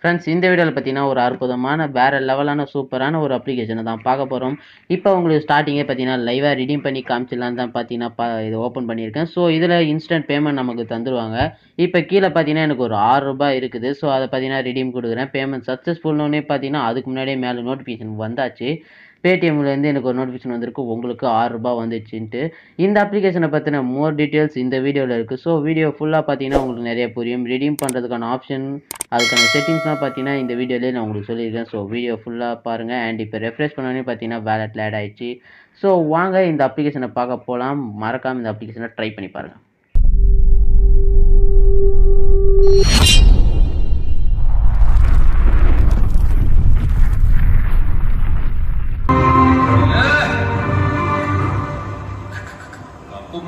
friends இந்த வீடியோவில் பார்த்தீங்கன்னா ஒரு அற்புதமான வேறு லெவலான சூப்பரான ஒரு அப்ளிகேஷனை தான் பார்க்க போகிறோம் இப்போ உங்களுக்கு ஸ்டார்டிங்கே பார்த்தீங்கன்னா லைவாக ரிடீம் பண்ணி காமிச்சிடலான்னு தான் பார்த்தீங்கன்னா பா இது ஓப்பன் பண்ணியிருக்கேன் ஸோ இதில் இன்ஸ்டன்ட் பேமெண்ட் நமக்கு தந்துடுவாங்க இப்போ கீழே பார்த்தீங்கன்னா எனக்கு ஒரு ஆறு ரூபாய் இருக்குது ஸோ அதை பார்த்தீங்கன்னா ரிடீம் கொடுக்குறேன் பேமெண்ட் சக்ஸஸ்ஃபுல்னோடனே பார்த்தீங்கன்னா அதுக்கு முன்னாடியே மேலே நோட்டிஃபிகேஷன் வந்தாச்சு பேடிஎம்லேருந்து எனக்கு ஒரு நோட்டிஃபிகேஷன் வந்திருக்கு உங்களுக்கு ஆறுரூபா வந்துச்சுன்ட்டு இந்த அப்ளிகேஷனை பற்றின மோர் டீட்டெயில்ஸ் இந்த வீடியோவில் இருக்குது ஸோ வீடியோ ஃபுல்லாக பார்த்தீங்கன்னா உங்களுக்கு நிறைய புரியும் ரிடீம் பண்ணுறதுக்கான ஆப்ஷன் அதுக்கான செட்டிங்ஸ்லாம் பார்த்தீங்கன்னா இந்த வீடியோலேயே நான் உங்களுக்கு சொல்லியிருக்கேன் ஸோ வீடியோ ஃபுல்லாக பாருங்கள் அண்ட் இப்போ ரெஃப்ரெஷ் பண்ணோன்னே பார்த்தீங்கன்னா வேலெட்டில் ஆட் ஆயிடுச்சு ஸோ வாங்க இந்த அப்ளிகேஷனை பார்க்க போகலாம் மறக்காமல் இந்த அப்ளிகேஷனை ட்ரை பண்ணி பாருங்கள்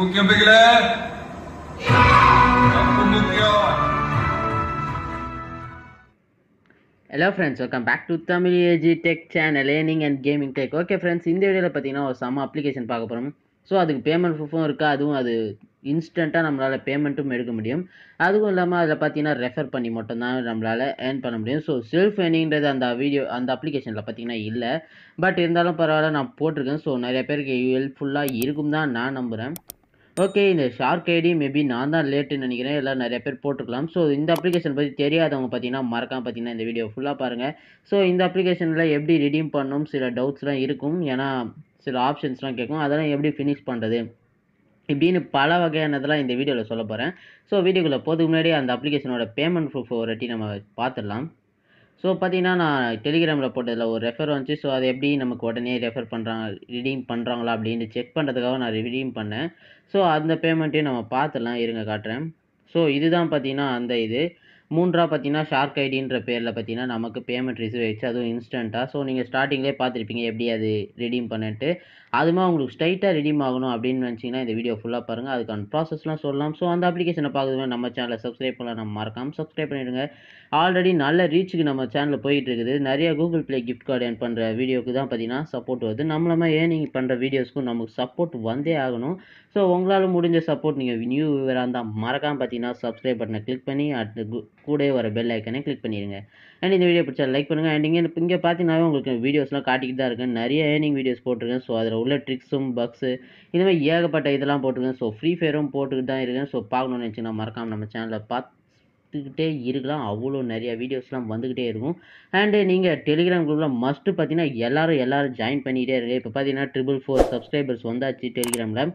முக்கியம் பிக்கல hello friends welcome back to Tamil AG tech channel learning and gaming tech okay friends இந்த வீடியோவில் பார்த்தீங்கன்னா ஒரு சம அப்ளிகேஷன் பார்க்க போகிறோம் ஸோ அதுக்கு பேமெண்ட் ப்ரூஃபும் இருக்குது அதுவும் அது இன்ஸ்டண்ட்டாக நம்மளால் பேமெண்ட்டும் எடுக்க முடியும் அதுவும் இல்லாமல் அதில் பார்த்தீங்கன்னா ரெஃபர் பண்ணி மட்டும்தான் நம்மளால் ஏர்ன் பண்ண முடியும் ஸோ செல்ஃப் ஏர்னிங்கிறது அந்த வீடியோ அந்த அப்ளிகேஷனில் பார்த்தீங்கன்னா இல்லை பட் இருந்தாலும் பரவாயில்ல நான் போட்டிருக்கேன் ஸோ நிறைய பேருக்கு ஹெல்ப்ஃபுல்லாக இருக்கும் தான் நான் நம்புகிறேன் ஓகே இந்த ஷார்க் ஐடி மேபி நான் தான் லேட்டுன்னு நினைக்கிறேன் எல்லாம் நிறைய பேர் போட்டுக்கலாம் ஸோ இந்த அப்ளிகேஷன் பற்றி தெரியாதவங்க பார்த்தீங்கன்னா மறக்காம பார்த்தீங்கன்னா இந்த வீடியோ ஃபுல்லாக பாருங்கள் ஸோ இந்த அப்ளிகேஷனில் எப்படி ரிடீம் பண்ணணும் சில டவுட்ஸ்லாம் இருக்கும் ஏன்னா சில ஆப்ஷன்ஸ்லாம் கேட்கும் அதெல்லாம் எப்படி ஃபினிஷ் பண்ணுறது இப்படின்னு பல வகையானதெல்லாம் இந்த வீடியோவில் சொல்ல போகிறேன் ஸோ வீடியோக்குள்ளே போதுக்கு முன்னாடி அந்த அப்ளிகேஷனோட பேமெண்ட் ப்ரூஃப் ஒரு நம்ம பார்த்துடலாம் ஸோ பார்த்தீங்கன்னா நான் டெலிகிராமில் போட்டதில் ஒரு ரெஃபர் வந்துச்சு ஸோ அதை எப்படி நமக்கு உடனே ரெஃபர் பண்ணுறாங்க ரிடீம் பண்ணுறாங்களா அப்படின்னு செக் பண்ணுறதுக்காக நான் ரிடீம் பண்ணேன் ஸோ அந்த பேமெண்ட்டையும் நம்ம பார்த்துலாம் இருங்க காட்டுறேன் ஸோ இதுதான் பார்த்தீங்கன்னா அந்த இது மூன்றா பார்த்தீங்கன்னா ஷார்க் ஐடின்ற பேரில் பார்த்தீங்கன்னா நமக்கு பேமெண்ட் ரிசீவ் ஆயிடுச்சு அதுவும் இன்ஸ்டண்ட்டாக ஸோ நீங்கள் ஸ்டார்டிங்லேயே பார்த்துருப்பீங்க எப்படி அது ரிடீம் பண்ணிட்டு அதுமாதிரி உங்களுக்கு ஸ்ட்ரைட்டாக ரெடி ஆகணும் அப்படின்னு நினச்சிங்கன்னா இந்த வீடியோ ஃபுல்லாக பாருங்கள் அதுக்கான ப்ராசஸ்லாம் சொல்லலாம் ஸோ அந்த அப்ளிகேஷனை பார்க்குறது நம்ம சேனலை சப்ஸ்கிரைப் பண்ணலாம் நம்ம மறக்காமல் சப்ஸ்கிரைப் பண்ணிவிடுங்க ஆல்ரெடி நல்ல ரீச்சுக்கு நம்ம சேனலில் போயிட்டு இருக்குது நிறைய Google Play gift card earn பண்ணுற வீடியோக்கு தான் பார்த்தீங்கன்னா சப்போர்ட் வருது நம்மள ஏர்னிங் பண்ணுற வீடியோஸ்க்கும் நமக்கு சப்போர்ட் வந்தே ஆகணும் ஸோ உங்களால் முடிஞ்ச சப்போர்ட் நீங்கள் நியூ வியூவராக இருந்தால் மறக்காமல் பார்த்தீங்கன்னா சப்ஸ்கிரைப் பட்டனை கிளிக் பண்ணி அடுத்து கூட வர பெல் ஐக்கனை கிளிக் பண்ணிடுங்க அண்ட் இந்த வீடியோ பிடிச்சா லைக் பண்ணுங்கள் அண்ட் இங்கே இங்கே பார்த்தீங்கன்னா உங்களுக்கு வீடியோஸ்லாம் காட்டிக்கிட்டு தான் இருக்கேன் நிறைய ஏர்னிங் வீடியோஸ் போட்டிருக்கேன் ஸோ அதில் உள்ள ட்ரிக்ஸும் பக்ஸு இதுமாதிரி ஏகப்பட்ட இதெல்லாம் போட்டுருக்கேன் ஸோ ஃப்ரீ ஃபயரும் போட்டுக்கிட்டு தான் இருக்கேன் ஸோ பார்க்கணுன்னு நினச்சிங்கன்னா மறக்காமல் நம்ம சேனலை பார்த்து பார்த்துக்கிட்டே இருக்கலாம் அவ்வளோ நிறையா வீடியோஸ்லாம் வந்துக்கிட்டே இருக்கும் அண்டு நீங்கள் டெலிகிராம் குரூப்பில் மஸ்ட்டு பார்த்தீங்கன்னா எல்லோரும் எல்லோரும் ஜாயின் பண்ணிக்கிட்டே இருக்கு இப்போ பார்த்தீங்கன்னா ட்ரிபிள் ஃபோர் சப்ஸ்கிரைபர்ஸ் வந்தாச்சு டெலிகிராமில்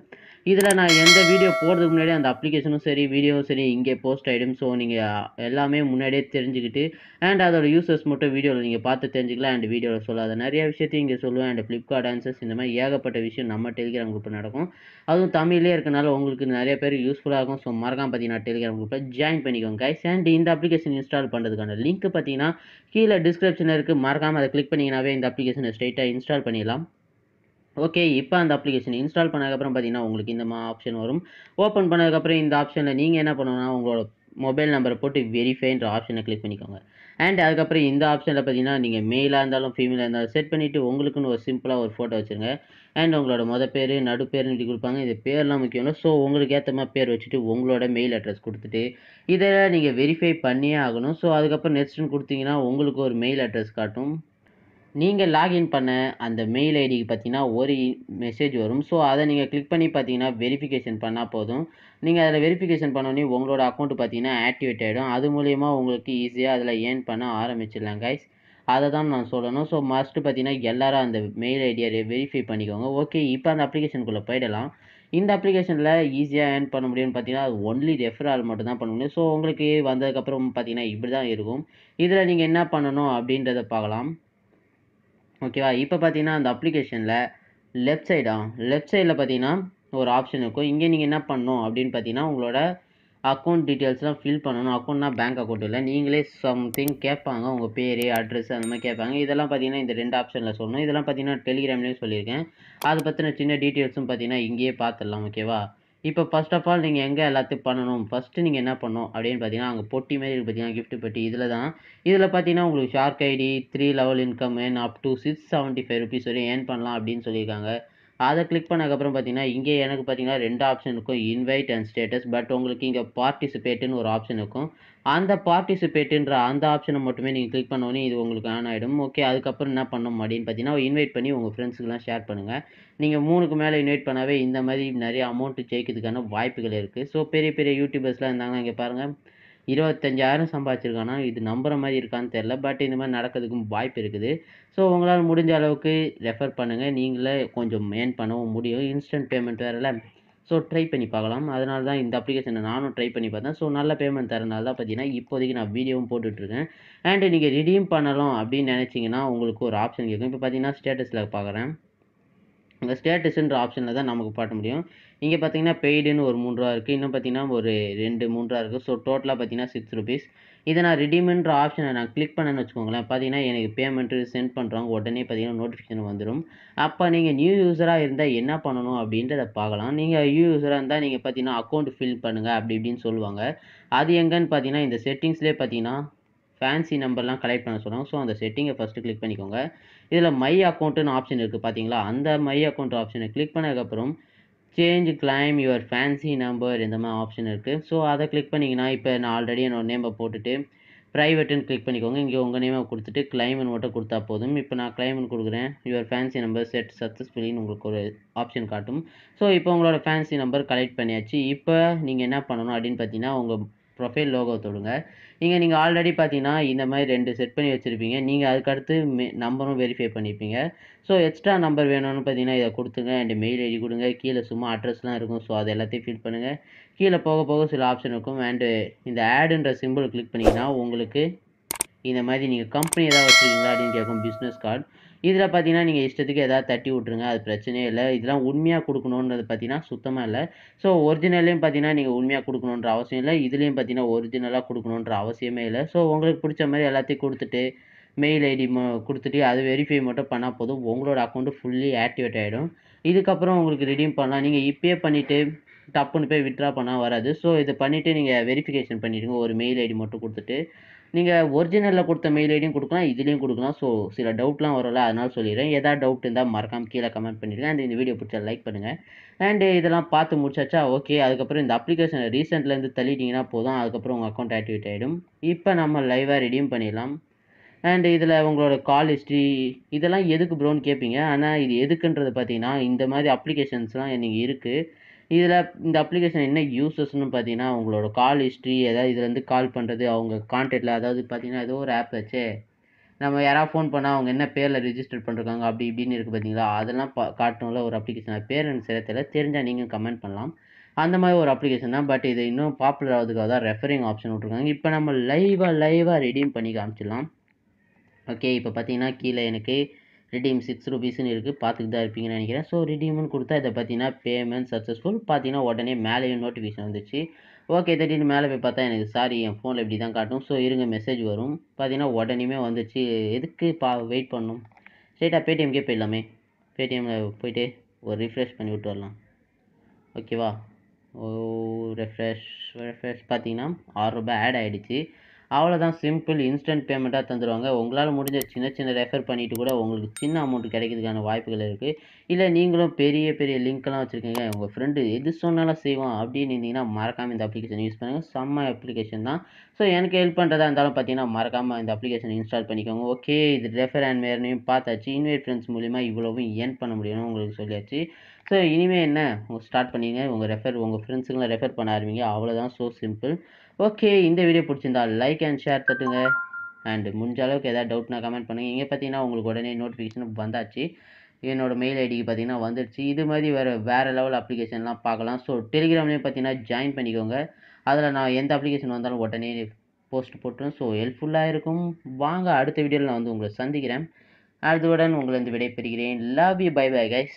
இதில் நான் எந்த வீடியோ போடுறதுக்கு முன்னாடி அந்த அப்ளிகேஷனும் சரி வீடியோவும் சரி இங்கே போஸ்ட் ஆகிடும் ஸோ நீங்கள் எல்லாமே முன்னாடியே தெரிஞ்சுக்கிட்டு அண்ட் அதோட யூசர்ஸ் மட்டும் வீடியோவில் நீங்கள் பார்த்து தெரிஞ்சுக்கலாம் அண்ட் வீடியோவில் சொல்லாத நிறைய விஷயத்தையும் இங்கே சொல்லுவேன் அண்ட் ஃப்ளிப்கார்ட் ஆன்சர்ஸ் இந்த மாதிரி ஏகப்பட்ட விஷயம் நம்ம டெலிகிராம் குரூப்பில் நடக்கும் அதுவும் தமிழ்லேயே இருக்கனால உங்களுக்கு நிறைய பேர் யூஸ்ஃபுல்லாக இருக்கும் ஸோ மறக்காம பார்த்தீங்கன்னா டெலிகிராம் குரூப்பில் ஜாயின் பண்ணிக்கோங்க கைஸ் அண்ட் இந்த அப்ளிகேஷன் இன்ஸ்டால் பண்ணுறதுக்கான லிங்க் பார்த்தீங்கன்னா கீழே டிஸ்கிரிப்ஷனில் இருக்குது மறக்காமல் அதை கிளிக் பண்ணிங்கனாவே இந்த அப்ளிகேஷனை ஸ்ட்ரைட்டாக இன்ஸ்டால் பண்ணிடலாம் ஓகே இப்போ அந்த அப்ளிகேஷன் இன்ஸ்டால் பண்ணதுக்கப்புறம் பார்த்தீங்கன்னா உங்களுக்கு இந்த ஆப்ஷன் வரும் ஓப்பன் பண்ணதுக்கப்புறம் இந்த ஆப்ஷனில் நீங்கள் என்ன பண்ணணும்னா உங்களோட மொபைல் நம்பரை போட்டு வெரிஃபைன்ற ஆப்ஷனை கிளிக் பண்ணிக்கோங்க அண்ட் அதுக்கப்புறம் இந்த ஆப்ஷனில் பார்த்தீங்கன்னா நீங்கள் மெயிலாக இருந்தாலும் ஃபீமேலாக இருந்தாலும் செட் பண்ணிவிட்டு உங்களுக்குன்னு ஒரு சிம்பிளாக ஒரு ஃபோட்டோ வச்சுருங்க அண்ட் உங்களோட மொதல் பேர் நடு பேர் இப்படி கொடுப்பாங்க இது பேர்லாம் முக்கியம் ஸோ உங்களுக்கு ஏற்ற மாதிரி பேர் வச்சுட்டு உங்களோட மெயில் அட்ரஸ் கொடுத்துட்டு இதை நீங்கள் வெரிஃபை பண்ணியே ஆகணும் ஸோ அதுக்கப்புறம் நெக்ஸ்ட்டுன்னு கொடுத்தீங்கன்னா உங்களுக்கு ஒரு மெயில் அட்ரஸ் காட்டும் நீங்கள் லாகின் பண்ண அந்த மெயில் ஐடிக்கு பார்த்தீங்கன்னா ஒரு மெசேஜ் வரும் ஸோ அதை நீங்கள் கிளிக் பண்ணி பார்த்தீங்கன்னா வெரிஃபிகேஷன் பண்ணால் போதும் நீங்கள் அதில் வெரிஃபிகேஷன் பண்ணோடனே உங்களோட அக்கௌண்ட் பார்த்தீங்கன்னா ஆக்டிவேட் ஆகிடும் அது மூலயமா உங்களுக்கு ஈஸியாக அதில் ஏர்ன் பண்ண ஆரம்பிச்சிடலாம் கைஸ் அதை தான் நான் சொல்லணும் ஸோ மஸ்ட்டு பார்த்தீங்கன்னா எல்லாரும் அந்த மெயில் ஐடியை வெரிஃபை பண்ணிக்கோங்க ஓகே இப்போ அந்த அப்ளிகேஷனுக்குள்ளே போயிடலாம் இந்த அப்ளிகேஷனில் ஈஸியாக ஏர்ன் பண்ண முடியும்னு பார்த்தீங்கன்னா அது ஒன்லி ரெஃபரால் மட்டும் தான் பண்ண முடியும் ஸோ உங்களுக்கு வந்ததுக்கப்புறம் பார்த்தீங்கன்னா இப்படி தான் இருக்கும் இதில் நீங்கள் என்ன பண்ணணும் அப்படின்றத பார்க்கலாம் ஓகேவா இப்போ பார்த்தீங்கன்னா அந்த அப்ளிகேஷனில் லெஃப்ட் சைடா லெஃப்ட் சைடில் பார்த்தீங்கன்னா ஒரு ஆப்ஷன் இருக்கும் இங்கே நீங்கள் என்ன பண்ணணும் அப்படின்னு பார்த்தீங்கன்னா உங்களோட அக்கௌண்ட் டீட்டெயில்ஸ்லாம் ஃபில் பண்ணணும் அக்கௌண்ட்னா பேங்க் அக்கௌண்ட் இல்லை நீங்களே சம்திங் கேட்பாங்க உங்கள் பேர் அட்ரஸ் அந்த மாதிரி கேட்பாங்க இதெல்லாம் பார்த்தீங்கன்னா இந்த ரெண்டு ஆப்ஷனில் சொல்லணும் இதெல்லாம் பார்த்தீங்கன்னா டெலிகிராம்லேயும் சொல்லியிருக்கேன் அதை பற்றின சின்ன டீட்டெயில்ஸும் பார்த்தீங்கன்னா இங்கேயே பார்த்துடலாம் ஓகேவா இப்போ ஃபர்ஸ்ட் ஆஃப் ஆல் நீங்கள் எங்கே எல்லாத்தையும் பண்ணணும் ஃபஸ்ட்டு நீங்கள் என்ன பண்ணணும் அப்படின்னு பார்த்தீங்கன்னா அங்கே பொட்டி மாரி பார்த்தீங்கன்னா கிஃப்ட் பெட்டி இதில் தான் இதில் பார்த்தீங்கன்னா உங்களுக்கு shark ID three level income earn up to six seventy five rupees வரையும் ஏர்ன் பண்ணலாம் அப்படின்னு சொல்லியிருக்காங்க அதை கிளிக் பண்ணதுக்கப்புறம் பார்த்தீங்கன்னா இங்கே எனக்கு பார்த்தீங்கன்னா ரெண்டு ஆப்ஷன் இருக்கும் இன்வைட் அண்ட் ஸ்டேட்டஸ் பட் உங்களுக்கு இங்கே பார்ட்டிசிபேட்டுன்னு ஒரு ஆப்ஷன் இருக்கும் அந்த பார்ட்டிசிபேட்டுன்ற அந்த ஆப்ஷனை மட்டுமே நீங்கள் கிளிக் பண்ணோன்னே இது உங்களுக்கு ஆன் ஆகிடும் ஓகே அதுக்கப்புறம் என்ன பண்ண அப்படின்னு பார்த்தீங்கன்னா இன்வைட் பண்ணி உங்கள் ஃப்ரெண்ட்ஸுக்கெலாம் ஷேர் பண்ணுங்கள் நீங்கள் மூணுக்கு மேலே இன்வைட் பண்ணாவே இந்த மாதிரி நிறைய அமௌண்ட்டு ஜெயிக்கிறதுக்கான வாய்ப்புகள் இருக்குது ஸோ பெரிய பெரிய யூடியூபர்ஸ்லாம் இருந்தாங்கன்னா இங்கே பாருங்கள் இருபத்தஞ்சாயிரம் சம்பாதிச்சிருக்கானா இது நம்புகிற மாதிரி இருக்கான்னு தெரில பட் இந்த மாதிரி நடக்கிறதுக்கும் வாய்ப்பு இருக்குது ஸோ உங்களால் முடிஞ்ச அளவுக்கு ரெஃபர் பண்ணுங்கள் நீங்களே கொஞ்சம் ஏர்ன் பண்ணவும் முடியும் இன்ஸ்டன்ட் பேமெண்ட் வேறுல ஸோ ட்ரை பண்ணி பார்க்கலாம் அதனால தான் இந்த அப்ளிகேஷனை நானும் ட்ரை பண்ணி பார்த்தேன் ஸோ நல்ல பேமெண்ட் தரனால தான் பார்த்தீங்கன்னா இப்போதைக்கு நான் வீடியோவும் போட்டுட்ருக்கேன் அண்டு நீங்கள் ரிடீம் பண்ணலாம் அப்படின்னு நினச்சிங்கன்னா உங்களுக்கு ஒரு ஆப்ஷன் கேட்கும் இப்போ பார்த்தீங்கன்னா ஸ்டேட்டஸில் பார்க்குறேன் இந்த ஸ்டேட்டஸுன்ற ஆப்ஷனில் தான் நமக்கு பாட்ட முடியும் இங்கே பார்த்தீங்கன்னா பெய்டுன்னு ஒரு மூன்றுரூவா இருக்குது இன்னும் பார்த்தீங்கன்னா ஒரு ரெண்டு மூன்றுரூவா இருக்குது ஸோ டோட்டலாக பார்த்தீங்கன்னா சிக்ஸ் ருபீஸ் இதை நான் ரிடீம்ன்ற ஆப்ஷனை நான் கிளிக் பண்ணேன்னு வச்சுக்கோங்களேன் பார்த்தீங்கன்னா எனக்கு பேமெண்ட்டு சென்ட் பண்ணுறவங்க உடனே பார்த்தீங்கன்னா நோட்டிஃபிகேஷன் வந்துடும் அப்போ நீங்கள் நியூ யூஸராக இருந்தால் என்ன பண்ணணும் அப்படின்றத பார்க்கலாம் நீங்கள் நியூ யூஸராக இருந்தால் நீங்கள் பார்த்தீங்கன்னா அக்கௌண்ட் ஃபில் பண்ணுங்கள் அப்படி இப்படின்னு சொல்லுவாங்க அது எங்கன்னு பார்த்தீங்கன்னா இந்த செட்டிங்ஸ்லேயே பார்த்தீங்கன்னா ஃபேன்சி நம்பர்லாம் கலெக்ட் பண்ண சொல்கிறாங்க ஸோ அந்த செட்டிங்கை ஃபஸ்ட்டு கிளிக் பண்ணிக்கோங்க இதில் மை அக்கௌண்ட்டுன்னு ஆப்ஷன் இருக்குது பார்த்தீங்களா அந்த மை அக்கௌண்ட் ஆப்ஷனை கிளிக் பண்ணதுக்கப்புறம் change claim your fancy number இந்த மாதிரி ஆப்ஷன் இருக்குது ஸோ அதை கிளிக் பண்ணிங்கன்னா இப்போ நான் ஆல்ரெடி என்னோடய நேமை போட்டுட்டு ப்ரைவேட்டுன்னு கிளிக் பண்ணிக்கோங்க இங்கே உங்கள் நேமை கொடுத்துட்டு கிளைமன் மட்டும் கொடுத்தா போதும் இப்போ நான் கிளைமன் கொடுக்குறேன் யுவர் ஃபேன்சி நம்பர் செட் சக்ஸஸ்ஃபுல்லின்னு உங்களுக்கு ஒரு ஆப்ஷன் காட்டும் ஸோ இப்போ உங்களோட ஃபேன்சி நம்பர் கலெக்ட் பண்ணியாச்சு இப்போ நீங்கள் என்ன பண்ணணும் அப்படின்னு பார்த்தீங்கன்னா உங்கள் ப்ரொஃபைல் லோகோ தொடுங்க நீங்கள் நீங்கள் ஆல்ரெடி பார்த்தீங்கன்னா இந்த மாதிரி ரெண்டு செட் பண்ணி வச்சுருப்பீங்க நீங்கள் அதுக்கடுத்து மெ நம்பரும் வெரிஃபை பண்ணிப்பீங்க ஸோ எக்ஸ்ட்ரா நம்பர் வேணும்னு பார்த்தீங்கன்னா இதை கொடுத்துங்க அண்ட் மெயில் ஐடி கொடுங்க கீழே சும்மா அட்ரஸ்லாம் இருக்கும் ஸோ அது எல்லாத்தையும் ஃபில் பண்ணுங்கள் கீழே போக போக சில ஆப்ஷன் இருக்கும் அண்டு இந்த ஆடுன்ற சிம்பிள் கிளிக் பண்ணிங்கன்னா உங்களுக்கு இந்த மாதிரி நீங்கள் கம்பெனி ஏதாவது வச்சுருக்கீங்களா அப்படின்னு கேட்கும் பிஸ்னஸ் கார்டு இதில் பார்த்தீங்கன்னா நீங்கள் இஷ்டத்துக்கு எதாவது தட்டி விட்ருங்க அது பிரச்சனையே இல்லை இதெல்லாம் உண்மையாக கொடுக்கணுன்றது பார்த்தீங்கன்னா சுத்தமாக இல்லை ஸோ ஒரிஜினல்லையும் பார்த்தீங்கன்னா நீங்கள் உண்மையாக கொடுக்கணுன்ற அவசியம் இல்லை இதுலேயும் பார்த்தீங்கன்னா ஒரிஜினலாக கொடுக்கணுன்ற அவசியமே இல்லை ஸோ உங்களுக்கு பிடிச்ச மாதிரி எல்லாத்தையும் கொடுத்துட்டு மெயில் ஐடி ம கொடுத்துட்டு அது வெரிஃபை மட்டும் பண்ணால் போதும் உங்களோட அக்கௌண்ட்டு ஃபுல்லி ஆக்டிவேட் ஆகிடும் இதுக்கப்புறம் உங்களுக்கு ரிடீம் பண்ணலாம் நீங்கள் இப்போயே பண்ணிவிட்டு டப்புன்னு போய் விட்ரா பண்ணால் வராது ஸோ இது பண்ணிவிட்டு நீங்கள் வெரிஃபிகேஷன் பண்ணிடுங்க ஒரு மெயில் ஐடி மட்டும் கொடுத்துட்டு நீங்கள் ஒரிஜினலில் கொடுத்த மெயில் ஐடியும் கொடுக்கலாம் இதுலேயும் கொடுக்கலாம் ஸோ சில டவுட்லாம் வரல அதனால் சொல்லிடுறேன் ஏதாவது டவுட் இருந்தால் மறக்காமல் கீழே கமெண்ட் பண்ணிடுங்க அண்ட் இந்த வீடியோ பிடிச்சா லைக் பண்ணுங்கள் அண்டு இதெல்லாம் பார்த்து முடிச்சாச்சா ஓகே அதுக்கப்புறம் இந்த அப்ளிகேஷனை ரீசெண்ட்லேருந்து தள்ளிட்டிங்கன்னா போதும் அதுக்கப்புறம் உங்கள் அக்கௌண்ட் ஆக்டிவேட் ஆகிடும் இப்போ நம்ம லைவாக ரெடியும் பண்ணிடலாம் அண்டு இதில் உங்களோட கால் ஹிஸ்ட்ரி இதெல்லாம் எதுக்கு ப்ரோன்னு கேட்பீங்க ஆனால் இது எதுக்குன்றது பார்த்தீங்கன்னா இந்த மாதிரி அப்ளிகேஷன்ஸ்லாம் நீங்கள் இருக்குது இதில் இந்த அப்ளிகேஷன் என்ன யூஸஸ்ன்னு பார்த்தீங்கன்னா உங்களோட கால் ஹிஸ்ட்ரி ஏதாவது இதுலேருந்து கால் பண்ணுறது அவங்க கான்டெக்டில் அதாவது பார்த்தீங்கன்னா ஏதோ ஒரு ஆப் வச்சு நம்ம யாராவது ஃபோன் பண்ணால் அவங்க என்ன பேரில் ரிஜிஸ்டர் பண்ணிருக்காங்க அப்படி இப்படின்னு இருக்குது பார்த்தீங்களா அதெல்லாம் பா காட்டணும்ல ஒரு அப்ளிகேஷன் பேர் எனக்கு சரியா தெரியல தெரிஞ்சால் நீங்கள் கமெண்ட் பண்ணலாம் அந்த மாதிரி ஒரு அப்ளிகேஷன் தான் பட் இது இன்னும் பாப்புலர் ஆகுதுக்காக தான் ரெஃபரிங் ஆப்ஷன் விட்ருக்காங்க இப்போ நம்ம லைவாக லைவாக ரெடியூம் பண்ணி காமிச்சிடலாம் ஓகே இப்போ பார்த்தீங்கன்னா கீழே எனக்கு ரிடீம் சிக்ஸ் ருபீஸ்னு இருக்குது பார்த்துட்டு தான் இருப்பீங்கன்னு நினைக்கிறேன் ஸோ ரிடீம்னு கொடுத்தா இதை பார்த்தீங்கன்னா பேமெண்ட் சக்ஸஸ்ஃபுல் பார்த்தீங்கன்னா உடனே மேலேயும் நோட்டிஃபிகேஷன் வந்துச்சு ஓகே தேர்ட்டின் மேலே போய் பார்த்தா எனக்கு சாரி என் ஃபோனில் இப்படி தான் காட்டும் ஸோ இருங்க மெசேஜ் வரும் பார்த்தீங்கன்னா உடனேமே வந்துச்சு எதுக்கு பா வெயிட் பண்ணும் ஸ்ட்ரெயிட்டாக பேடிஎம்கே போயிடலாமே பேடிஎம்மில் போய்ட்டு ஒரு ரிஃப்ரெஷ் பண்ணி விட்டு வரலாம் ஓகேவா ஓ ரெஃப்ரெஷ் ரெஃப்ரெஷ் பார்த்தீங்கன்னா ஆறுரூபா ஆட் ஆகிடுச்சு அவ்வளோதான் சிம்பிள் இன்ஸ்டன்ட் பேமெண்ட்டாக தந்துடுவாங்க உங்களால் முடிஞ்ச சின்ன சின்ன ரெஃபர் பண்ணிவிட்டு கூட உங்களுக்கு சின்ன அமௌண்ட் கிடைக்கிறதுக்கான வாய்ப்புகள் இருக்குது இல்லை நீங்களும் பெரிய பெரிய லிங்க்லாம் வச்சுருக்கீங்க உங்கள் ஃப்ரெண்டு எது சொன்னாலும் செய்வோம் அப்படின்னு இருந்தீங்கன்னா மறக்காமல் இந்த அப்ளிகேஷன் யூஸ் பண்ணுங்கள் செம்ம அப்ளிகேஷன் தான் ஸோ எனக்கு ஹெல்ப் பண்ணுறதா இருந்தாலும் பார்த்தீங்கன்னா மறக்காமல் இந்த அப்ளிகேஷன் இன்ஸ்டால் பண்ணிக்கோங்க ஓகே இது ரெஃபர் அண்ட் மேர்னையும் பார்த்தாச்சு இன்வைட் ஃப்ரெண்ட்ஸ் மூலிமா இவ்வளவும் ஏன் பண்ண முடியும்னு உங்களுக்கு சொல்லியாச்சு ஸோ இனிமேல் என்ன ஸ்டார்ட் பண்ணிங்க உங்கள் ரெஃபர் உங்கள் ஃப்ரெண்ட்ஸுங்களாம் ரெஃபர் பண்ண ஆரம்பிங்க அவ்வளோதான் ஸோ சிம்பிள் ஓகே இந்த வீடியோ பிடிச்சிருந்தா லைக் அண்ட் ஷேர் தட்டுங்க அண்ட் முடிஞ்ச அளவுக்கு எதாவது டவுட்னா கமெண்ட் பண்ணுங்கள் இங்கே பார்த்தீங்கன்னா உங்களுக்கு உடனே நோட்டிஃபிகேஷன் வந்தாச்சு என்னோடய மெயில் ஐடிக்கு பார்த்தீங்கன்னா வந்துடுச்சு இது மாதிரி வேறு வேறு லெவல் அப்ளிகேஷன்லாம் பார்க்கலாம் ஸோ டெலிகிராம்லேயும் பார்த்தீங்கன்னா ஜாயின் பண்ணிக்கோங்க அதில் நான் எந்த அப்ளிகேஷன் வந்தாலும் உடனே போஸ்ட் போட்டுரும் ஸோ ஹெல்ப்ஃபுல்லாக இருக்கும் வாங்க அடுத்த வீடியோவில் நான் வந்து உங்களை சந்திக்கிறேன் உடன் உங்களை வந்து விடைபெறுகிறேன் love you bye bye guys